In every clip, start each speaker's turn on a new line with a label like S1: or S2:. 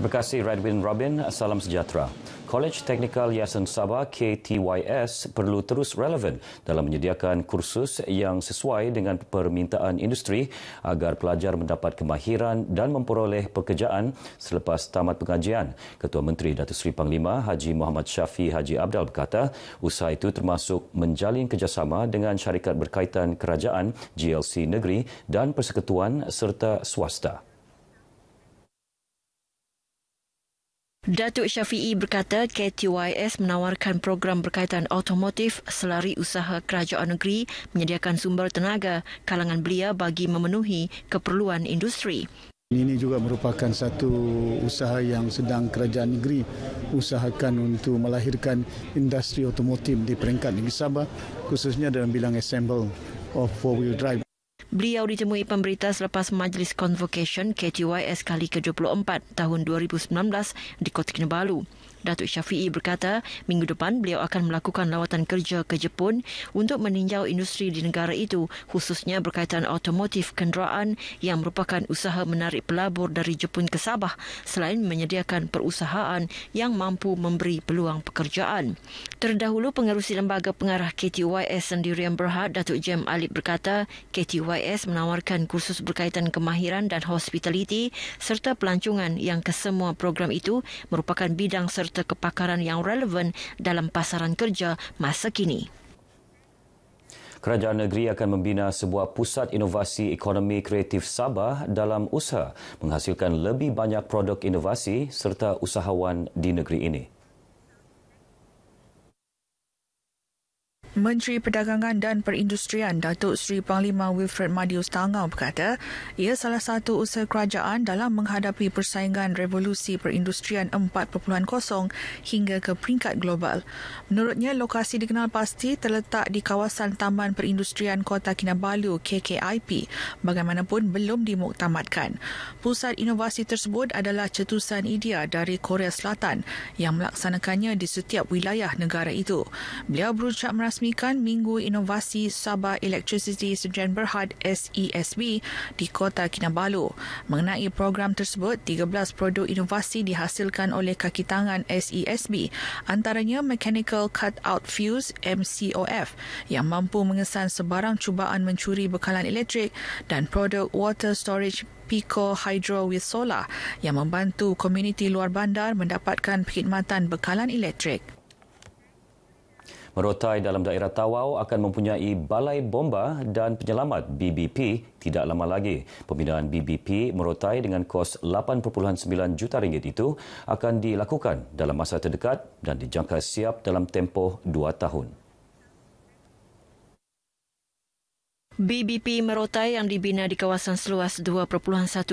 S1: Terima kasih Redwin Robin. Salam sejahtera. College Teknikal Yayasan Sabah KTYS perlu terus relevan dalam menyediakan kursus yang sesuai dengan permintaan industri agar pelajar mendapat kemahiran dan memperoleh pekerjaan selepas tamat pengajian. Ketua Menteri Datuk Seri Panglima Haji Muhammad Syafi Haji Abdal berkata, usaha itu termasuk menjalin kerjasama dengan syarikat berkaitan kerajaan GLC Negeri dan persekutuan serta swasta.
S2: Datuk Syafi'i berkata KTYS menawarkan program berkaitan automotif selari usaha kerajaan negeri menyediakan sumber tenaga kalangan belia bagi memenuhi keperluan industri. Ini
S1: juga merupakan satu usaha yang sedang kerajaan negeri usahakan untuk melahirkan industri otomotif di peringkat negeri Sabah khususnya dalam bilang assemble
S2: of four-wheel drive. Beliau ditemui pemberita selepas Majlis Convocation KTYS kali ke-24 tahun 2019 di Kota Kinabalu. Datuk Syafiee berkata, minggu depan beliau akan melakukan lawatan kerja ke Jepun untuk meninjau industri di negara itu, khususnya berkaitan automotif kenderaan yang merupakan usaha menarik pelabur dari Jepun ke Sabah selain menyediakan perusahaan yang mampu memberi peluang pekerjaan. Terdahulu, pengerusi lembaga pengarah KTYS sendirian yang berhad, Datuk Jem Alip berkata, KTYS menawarkan kursus berkaitan kemahiran dan hospitality serta pelancongan yang kesemua program itu merupakan bidang serta serta kepakaran yang relevan dalam pasaran kerja masa kini.
S1: Kerajaan negeri akan membina sebuah pusat inovasi ekonomi kreatif Sabah dalam usaha menghasilkan lebih banyak produk inovasi serta usahawan di negeri ini.
S3: Menteri Perdagangan dan Perindustrian Datuk Seri Panglima Wilfred Madius Tangau berkata, ia salah satu usaha kerajaan dalam menghadapi persaingan revolusi perindustrian 4.0 hingga ke peringkat global. Menurutnya, lokasi dikenal pasti terletak di kawasan Taman Perindustrian Kota Kinabalu KKIP bagaimanapun belum dimuktamadkan. Pusat inovasi tersebut adalah cetusan idea dari Korea Selatan yang melaksanakannya di setiap wilayah negara itu. Beliau berucap merasa merasmikan Minggu Inovasi Sabah Electricity Sejen Berhad SESB di Kota Kinabalu. Mengenai program tersebut, 13 produk inovasi dihasilkan oleh kaki tangan SESB, antaranya Mechanical cut-out Fuse MCOF yang mampu mengesan sebarang cubaan mencuri bekalan elektrik dan produk Water Storage Pico Hydro with Solar yang membantu komuniti luar bandar mendapatkan perkhidmatan bekalan elektrik.
S1: Merotai dalam daerah Tawau akan mempunyai Balai Bomba dan Penyelamat BBP tidak lama lagi. Pembinaan BBP Merotai dengan kos 8.9 juta ringgit itu akan dilakukan dalam masa terdekat dan dijangka siap dalam tempoh 2 tahun.
S2: BBP Merotai yang dibina di kawasan seluas 2.1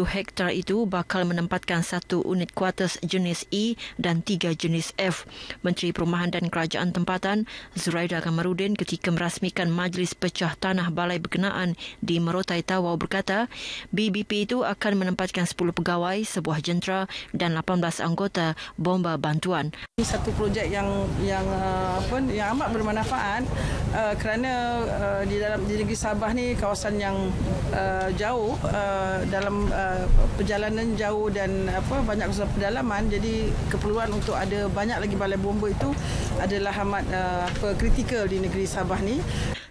S2: hektar itu bakal menempatkan satu unit kuartus jenis E dan tiga jenis F. Menteri Perumahan dan Kerajaan Tempatan Zuraida Kamarudin ketika merasmikan Majlis Pecah Tanah Balai Berkenaan di Merotai Tawau berkata, BBP itu akan menempatkan 10 pegawai, sebuah jentera dan 18 anggota bomba bantuan. Ini satu projek yang yang uh, apa yang amat bermanfaat uh, kerana uh, di dalam di negeri Sabah ni kawasan yang uh, jauh uh, dalam uh, perjalanan jauh dan apa banyak kawasan pedalaman jadi keperluan untuk ada banyak lagi balai bomba itu adalah amat uh, kritikal di negeri Sabah ni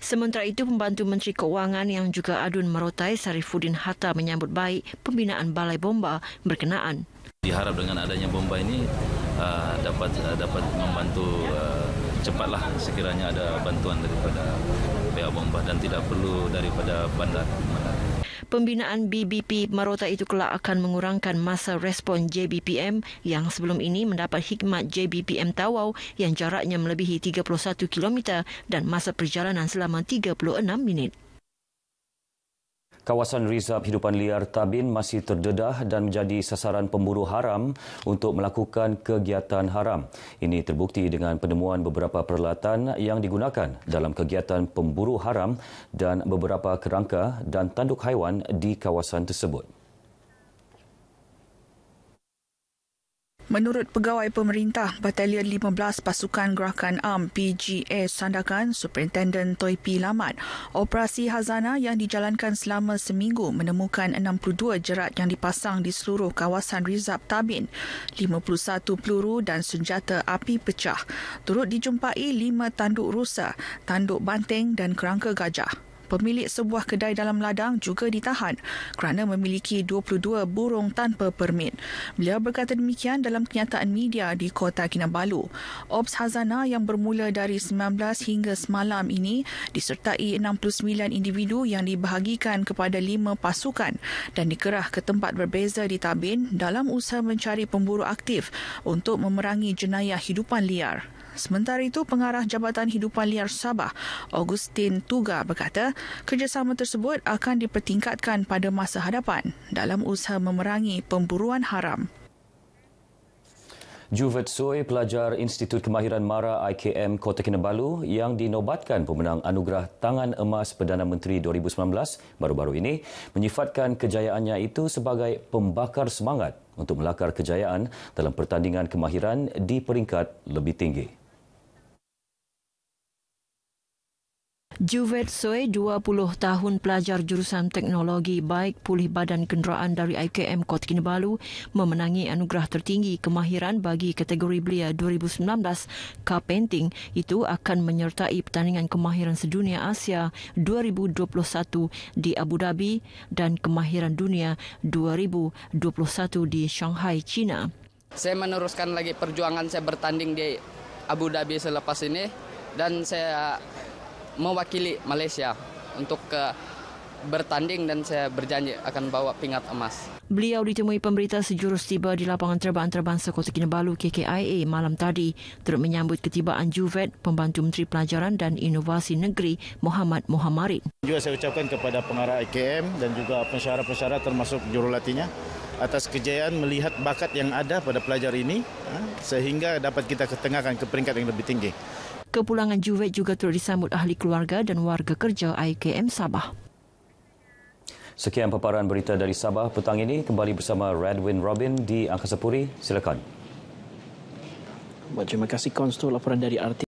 S2: Sementara itu, pembantu Menteri Keuangan yang juga adun merotai Sarifudin Hatta menyambut baik pembinaan balai bomba berkenaan.
S1: Diharap dengan adanya bomba ini uh, dapat uh, dapat membantu uh, cepatlah sekiranya ada bantuan daripada tidak membah dan tidak perlu daripada bandar.
S2: Pembinaan BBP Marota itu kelak akan mengurangkan masa respon JBPM yang sebelum ini mendapat hikmat JBPM Tawau yang jaraknya melebihi 31 km dan masa perjalanan selama 36 minit.
S1: Kawasan Rizab hidupan liar Tabin masih terdedah dan menjadi sasaran pemburu haram untuk melakukan kegiatan haram. Ini terbukti dengan penemuan beberapa peralatan yang digunakan dalam kegiatan pemburu haram dan beberapa kerangka dan tanduk haiwan di kawasan tersebut.
S3: Menurut pegawai pemerintah, Batalion 15 Pasukan Gerakan Am PGA Sandakan Superintendent Toi P. Lamat, operasi Hazana yang dijalankan selama seminggu menemukan 62 jerat yang dipasang di seluruh kawasan Rizab Tabin, 51 peluru dan senjata api pecah. Turut dijumpai 5 tanduk rusa, tanduk banteng dan kerangka gajah pemilik sebuah kedai dalam ladang juga ditahan kerana memiliki 22 burung tanpa permit. Beliau berkata demikian dalam kenyataan media di Kota Kinabalu. Ops Hazana yang bermula dari 19 hingga semalam ini disertai 69 individu yang dibahagikan kepada 5 pasukan dan dikerah ke tempat berbeza di Tabin dalam usaha mencari pemburu aktif untuk memerangi jenayah hidupan liar. Sementara itu, pengarah Jabatan Hidupan Liar Sabah, Augustin Tuga berkata, kerjasama tersebut akan dipertingkatkan pada masa hadapan dalam usaha memerangi pemburuan haram.
S1: Juvet Soe, pelajar Institut Kemahiran Mara IKM Kota Kinabalu yang dinobatkan pemenang anugerah Tangan Emas Perdana Menteri 2019 baru-baru ini menyifatkan kejayaannya itu sebagai pembakar semangat untuk melakar kejayaan dalam pertandingan kemahiran di peringkat lebih tinggi.
S2: Juvet Soe, 20 tahun pelajar jurusan teknologi baik pulih badan kenderaan dari IKM Kota Kinabalu, memenangi anugerah tertinggi kemahiran bagi kategori belia 2019 Car Painting itu akan menyertai pertandingan kemahiran sedunia Asia 2021 di Abu Dhabi dan kemahiran dunia 2021 di Shanghai, China.
S1: Saya meneruskan lagi perjuangan saya bertanding di Abu Dhabi selepas ini dan saya mewakili Malaysia untuk ke eh, bertanding dan saya berjanji akan bawa pingat emas.
S2: Beliau ditemui pemberita sejurus tiba di lapangan terbang terbang Sekolah Kinabalu KKIA malam tadi turut menyambut ketibaan Juvet, pembantu Menteri Pelajaran dan Inovasi Negeri Muhammad Muhammarin. Juga
S1: saya ucapkan kepada pengarah IKM dan juga pensyarah-pensyarah termasuk jurulatihnya atas kejayaan melihat bakat yang ada pada pelajar ini eh, sehingga dapat kita ketengahkan ke peringkat yang lebih tinggi.
S2: Kepulangan Juwet juga turut disambut ahli keluarga dan warga kerja IKM Sabah.
S1: Sekian paparan berita dari Sabah petang ini. Kembali bersama Redwin Robin di Angkasa Puri. Silakan. Terima kasih, Konstu. Laporan dari Arti.